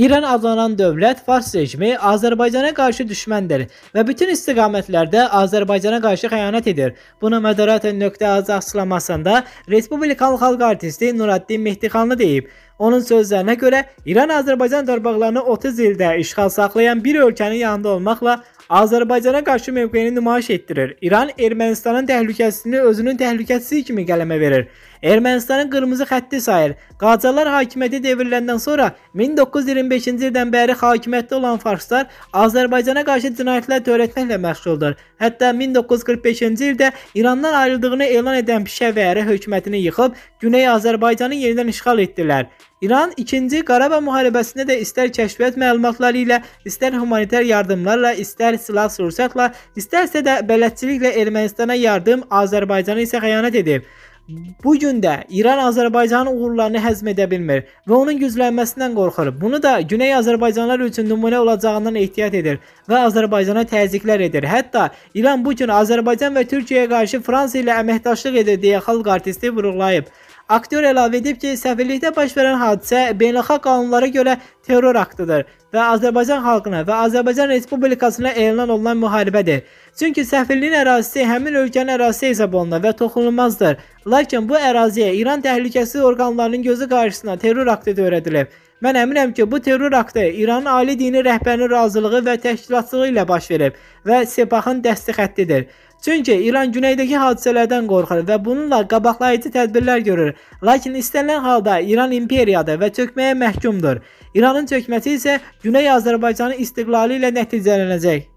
İran adlanan dövlət Fars rejimi Azərbaycana qarşı düşməndir və bütün istiqamətlərdə Azərbaycana qarşı xəyanət edir. Bunu Mədərat.az açıqlamasında Respublikalı xalq artisti Nuraddin Mehdixanlı deyib. Onun sözlərinə görə İran Azərbaycan torpaqlarını 30 ildə işğal saxlayan bir ölkənin yanında olmaqla Azərbaycana qarşı mövqeyini nümayiş etdirir. İran Ermənistanın təhlükəsizliyini özünün təhlükəsizliyi kimi qələmə verir. Ermənistanın qırmızı xətti sayır. Qacarlar hakimiyyəti devriləndən sonra 1925-ci ildən bəri hakimiyyətdə olan farslar Azərbaycana qarşı cinayətlər törətməklə məşğuldur. Hətta 1945-ci ildə İrandan ayrıldığını elan edən Pişəvəri hökumətini yıxıb Güney Azərbaycanı yenidən işğal etdilər. İran 2-ci Qarabağ müharibəsində də istər kəşfiyyat məlumatları ilə, istər humanitar yardımlarla, istər silah sursatla, istərsə də bələdçiliklə Ermənistana yardım, Azərbaycana isə xəyanət edib. Bu gün də İran Azərbaycanın uğurlarını həzm edə bilmir və onun güclənməsindən qorxur. Bunu da Güney Azərbaycanlar üçün nümunə olacağından ehtiyat edir və Azərbaycana təzyiqlər edir. Hətta İran bu gün Azərbaycan və Türkiyəyə qarşı Fransa ilə əməkdaşlıq edir deyə xalq artisti vurğulayıb. Aktyor əlavə edib ki, səfirlikdə baş verən hadisə beynəlxalq qanunlara görə terror aktıdır və Azərbaycan xalqına və Azərbaycan Respublikasına elan olunan müharibədir. Çünki səfirliyin ərazisi həmin ölkənin ərazisi hesab olunur və toxunulmazdır. Lakin bu əraziyə İran təhlükəsizlik orqanlarının gözü qarşısında terror aktı törədilib. Mən əminəm ki, bu terror aktı İranın ali dini rəhbərinin razılığı və təşkilatçılığı ilə baş verib və Sepahın dəstək xəttidir. Çünki İran güneydəki hadisələrdən qorxur və bununla qabaqlayıcı tədbirlər görür. Lakin istənilən halda İran imperiyadır və çökməyə məhkumdur. İran İranın çökməsi isə Güney Azərbaycanın istiqlalı ilə nəticələnəcək.